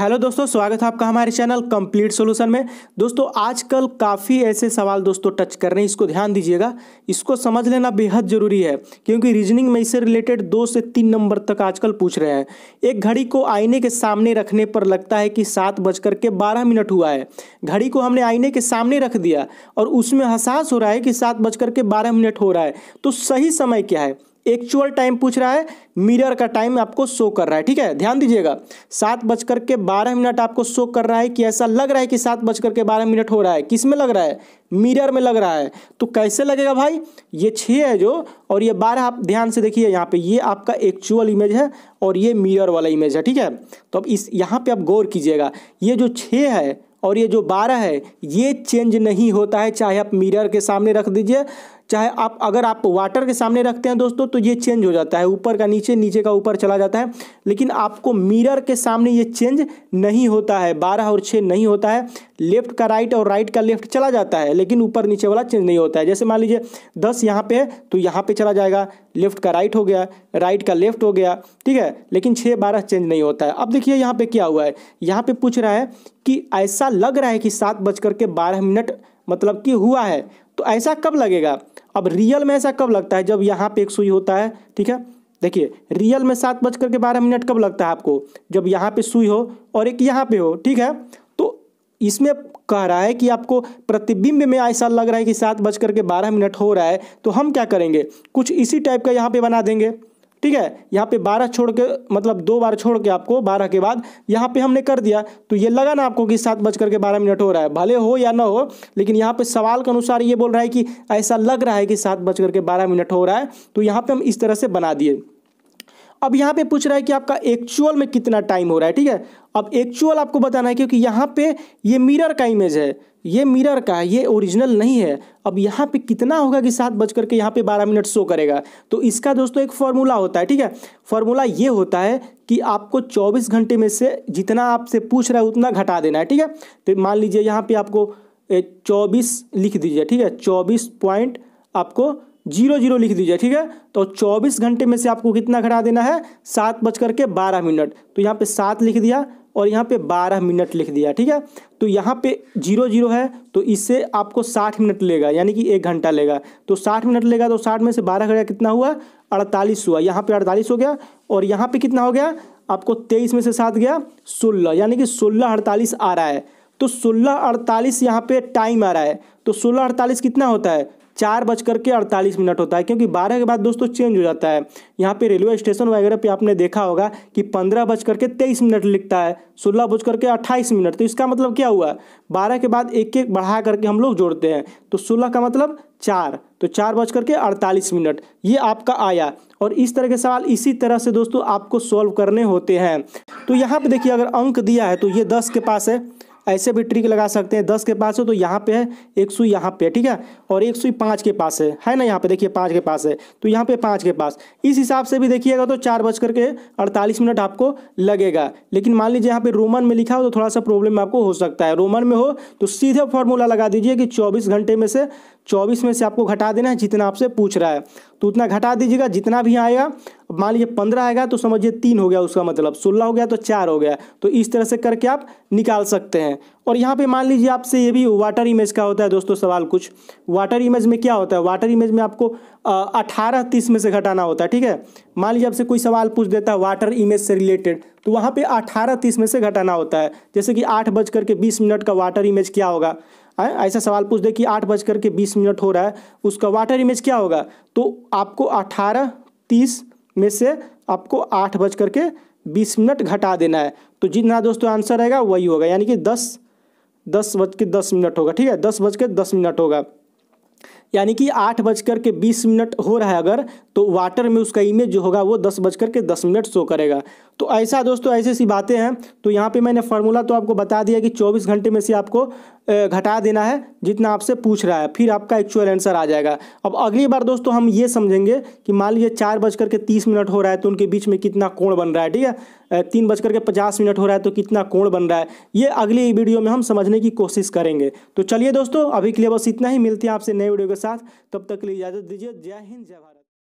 hello दोस्तों स्वागत है आपका हमारे चैनल कंप्लीट सॉल्यूशन में दोस्तों आजकल काफ़ी ऐसे सवाल दोस्तों टच कर रहे हैं इसको ध्यान दीजिएगा इसको समझ लेना बेहद ज़रूरी है क्योंकि रीजनिंग में इससे रिलेटेड दो से तीन नंबर तक आजकल पूछ रहे हैं एक घड़ी को आईने के सामने रखने पर लगता है कि सात बजकर के बारह मिनट हुआ है घड़ी को हमने आईने के सामने रख दिया और उसमें एहसास हो रहा है कि सात बजकर के बारह मिनट हो रहा है तो सही समय क्या है एक्चुअल टाइम पूछ रहा है मिरर का टाइम आपको शो कर रहा है ठीक है ध्यान दीजिएगा सात बजकर के बारह मिनट आपको शो कर रहा है कि ऐसा लग रहा है कि सात बजकर के बारह मिनट हो रहा है किस में लग रहा है मिरर में लग रहा है तो कैसे लगेगा भाई ये छः है जो और ये बारह आप ध्यान से देखिए यहाँ पे ये आपका एक्चुअल इमेज है और ये मिरर वाला इमेज है ठीक है तो अब इस यहाँ पर आप गौर कीजिएगा ये जो छः है और ये जो बारह है ये चेंज नहीं होता है चाहे आप मिरर के सामने रख दीजिए चाहे आप अगर आप वाटर के सामने रखते हैं दोस्तों तो ये चेंज हो जाता है ऊपर का नीचे नीचे का ऊपर चला जाता है लेकिन आपको मिरर के सामने ये चेंज नहीं होता है बारह और छः नहीं होता है लेफ्ट का राइट और राइट का लेफ्ट चला जाता है लेकिन ऊपर नीचे वाला चेंज नहीं होता है जैसे मान लीजिए दस यहाँ पे है तो यहाँ पे चला जाएगा लेफ्ट का राइट हो गया राइट का लेफ्ट हो गया ठीक है लेकिन छः बारह चेंज नहीं होता है अब देखिए यहाँ पे क्या हुआ है यहाँ पे पूछ रहा है कि ऐसा लग रहा है कि सात बज करके बारह मिनट मतलब कि हुआ है तो ऐसा कब लगेगा अब रियल में ऐसा कब लगता है जब यहाँ पे एक सुई होता है ठीक है देखिए रियल में सात बज करके बारह मिनट कब लगता है आपको जब यहाँ पे सुई हो और एक यहाँ पे हो ठीक है तो इसमें कह रहा है कि आपको प्रतिबिंब में ऐसा लग रहा है कि सात बज करके बारह मिनट हो रहा है तो हम क्या करेंगे कुछ इसी टाइप का यहाँ पे बना देंगे ठीक है यहाँ पे बारह छोड़ के मतलब दो बार छोड़ के आपको बारह के बाद यहाँ पे हमने कर दिया तो ये लगा ना आपको कि सात बज करके बारह मिनट हो रहा है भले हो या ना हो लेकिन यहाँ पे सवाल के अनुसार ये बोल रहा है कि ऐसा लग रहा है कि सात बज करके बारह मिनट हो रहा है तो यहाँ पे हम इस तरह से बना दिए अब यहाँ पे पूछ रहा है कि आपका एक्चुअल में कितना टाइम हो रहा है ठीक है अब एक्चुअल आपको बताना है क्योंकि यहाँ पे ये मिरर का इमेज है ये मिरर का है ये ओरिजिनल नहीं है अब यहाँ पे कितना होगा कि सात बज करके यहाँ पे बारह मिनट शो करेगा तो इसका दोस्तों एक फॉर्मूला होता है ठीक है फॉर्मूला ये होता है कि आपको चौबीस घंटे में से जितना आपसे पूछ रहा है उतना घटा देना है ठीक है तो मान लीजिए यहाँ पे आपको चौबीस लिख दीजिए ठीक है चौबीस पॉइंट आपको जीरो जीरो लिख दीजिए ठीक है तो चौबीस घंटे में से आपको कितना घटा देना है सात बज करके बारह मिनट तो यहाँ पे सात लिख दिया और यहाँ पे बारह मिनट लिख दिया ठीक है तो यहाँ पे जीरो जीरो है तो इससे आपको साठ मिनट लेगा यानी कि एक घंटा लेगा तो साठ मिनट लेगा तो साठ में से बारह घटा कितना हुआ अड़तालीस हुआ यहाँ पे अड़तालीस हो गया और यहाँ पे कितना हो गया आपको तेईस में से सात गया सोलह यानी कि सोलह अड़तालीस आ रहा है तो सोलह अड़तालीस यहाँ पे टाइम आ रहा है तो सोलह अड़तालीस कितना होता है चार बजकर के अड़तालीस मिनट होता है क्योंकि बारह के बाद दोस्तों चेंज हो जाता है यहाँ पे रेलवे स्टेशन वगैरह पे आपने देखा होगा कि पंद्रह बजकर के तेईस मिनट लिखता है सोलह बजकर के अट्ठाईस मिनट तो इसका मतलब क्या हुआ बारह के बाद एक एक बढ़ा करके हम लोग जोड़ते हैं तो सोलह का मतलब चार तो चार बज करके अड़तालीस मिनट ये आपका आया और इस तरह के सवाल इसी तरह से दोस्तों आपको सॉल्व करने होते हैं तो यहाँ पर देखिए अगर अंक दिया है तो ये दस के पास है ऐसे भी ट्रिक लगा सकते हैं दस के पास हो तो यहाँ पे है एक सुई यहाँ पे ठीक है और एक सुई पाँच के पास है है ना यहाँ पे देखिए पाँच के पास है तो यहाँ पे पाँच के पास इस हिसाब से भी देखिएगा तो चार बज करके अड़तालीस मिनट आपको लगेगा लेकिन मान लीजिए यहाँ पे रोमन में लिखा हो तो थोड़ा सा प्रॉब्लम आपको हो सकता है रोमन में हो तो सीधे फॉर्मूला लगा दीजिए कि चौबीस घंटे में से चौबीस में से आपको घटा देना है जितना आपसे पूछ रहा है तो उतना घटा दीजिएगा जितना भी आएगा मान लीजिए पंद्रह आएगा तो समझिए तीन हो गया उसका मतलब सोलह हो गया तो चार हो गया तो इस तरह से करके आप निकाल सकते हैं और यहाँ पे मान लीजिए आपसे ये भी वाटर इमेज का होता है दोस्तों सवाल कुछ वाटर इमेज में क्या होता है वाटर इमेज में आपको अठारह तीस में से घटाना होता है ठीक है मान लीजिए आपसे कोई सवाल पूछ देता है वाटर इमेज से रिलेटेड तो वहाँ पर अठारह तीस में से घटाना होता है जैसे कि आठ बज करके बीस मिनट का वाटर इमेज क्या होगा हाँ, ऐसा सवाल पूछ दे कि आठ बज करके बीस मिनट हो रहा है उसका वाटर इमेज क्या होगा तो आपको अठारह तीस में से आपको आठ बज करके बीस मिनट घटा देना है तो जितना दोस्तों आंसर रहेगा वही होगा यानी कि दस दस बज के दस मिनट होगा ठीक है दस बज के दस मिनट होगा यानी कि आठ बजकर के बीस मिनट हो रहा है अगर तो वाटर में उसका इमेज जो होगा वो दस बजकर के दस मिनट शो करेगा तो ऐसा दोस्तों ऐसी ऐसी बातें हैं तो यहाँ पे मैंने फार्मूला तो आपको बता दिया कि 24 घंटे में से आपको घटा देना है जितना आपसे पूछ रहा है फिर आपका एक्चुअल आंसर आ जाएगा अब अगली बार दोस्तों हम ये समझेंगे कि मान लीजिए चार बज करके तीस मिनट हो रहा है तो उनके बीच में कितना कोण बन रहा है ठीक है तीन बज करके पचास मिनट हो रहा है तो कितना कोण बन रहा है ये अगली वीडियो में हम समझने की कोशिश करेंगे तो चलिए दोस्तों अभी के लिए बस इतना ही मिलती है आपसे नए वीडियो के साथ तब तक के लिए इजाज़त दीजिए जय हिंद जय भारत